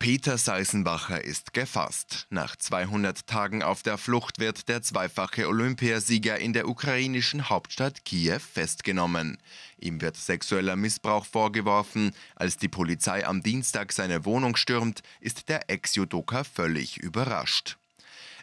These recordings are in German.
Peter Seisenbacher ist gefasst. Nach 200 Tagen auf der Flucht wird der zweifache Olympiasieger in der ukrainischen Hauptstadt Kiew festgenommen. Ihm wird sexueller Missbrauch vorgeworfen. Als die Polizei am Dienstag seine Wohnung stürmt, ist der Ex-Judoka völlig überrascht.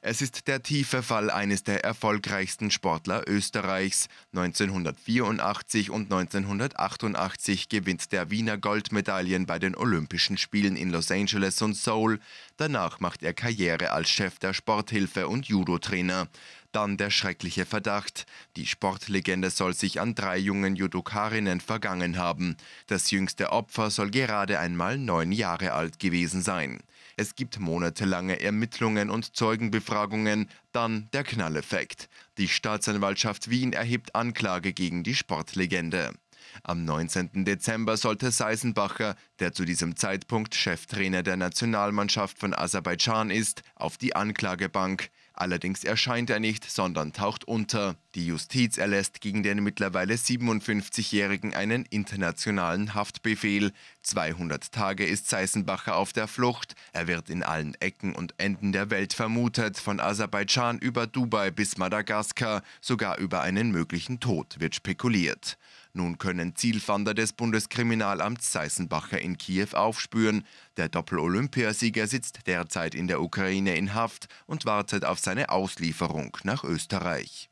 Es ist der tiefe Fall eines der erfolgreichsten Sportler Österreichs. 1984 und 1988 gewinnt der Wiener Goldmedaillen bei den Olympischen Spielen in Los Angeles und Seoul. Danach macht er Karriere als Chef der Sporthilfe und Judo-Trainer. Dann der schreckliche Verdacht. Die Sportlegende soll sich an drei jungen Judokarinnen vergangen haben. Das jüngste Opfer soll gerade einmal neun Jahre alt gewesen sein. Es gibt monatelange Ermittlungen und Zeugenbefragungen, dann der Knalleffekt. Die Staatsanwaltschaft Wien erhebt Anklage gegen die Sportlegende. Am 19. Dezember sollte Seisenbacher, der zu diesem Zeitpunkt Cheftrainer der Nationalmannschaft von Aserbaidschan ist, auf die Anklagebank. Allerdings erscheint er nicht, sondern taucht unter. Die Justiz erlässt gegen den mittlerweile 57-Jährigen einen internationalen Haftbefehl. 200 Tage ist Seisenbacher auf der Flucht. Er wird in allen Ecken und Enden der Welt vermutet, von Aserbaidschan über Dubai bis Madagaskar. Sogar über einen möglichen Tod wird spekuliert. Nun können Zielfander des Bundeskriminalamts Seisenbacher in Kiew aufspüren. Der Doppel-Olympiasieger sitzt derzeit in der Ukraine in Haft und wartet auf seine Auslieferung nach Österreich.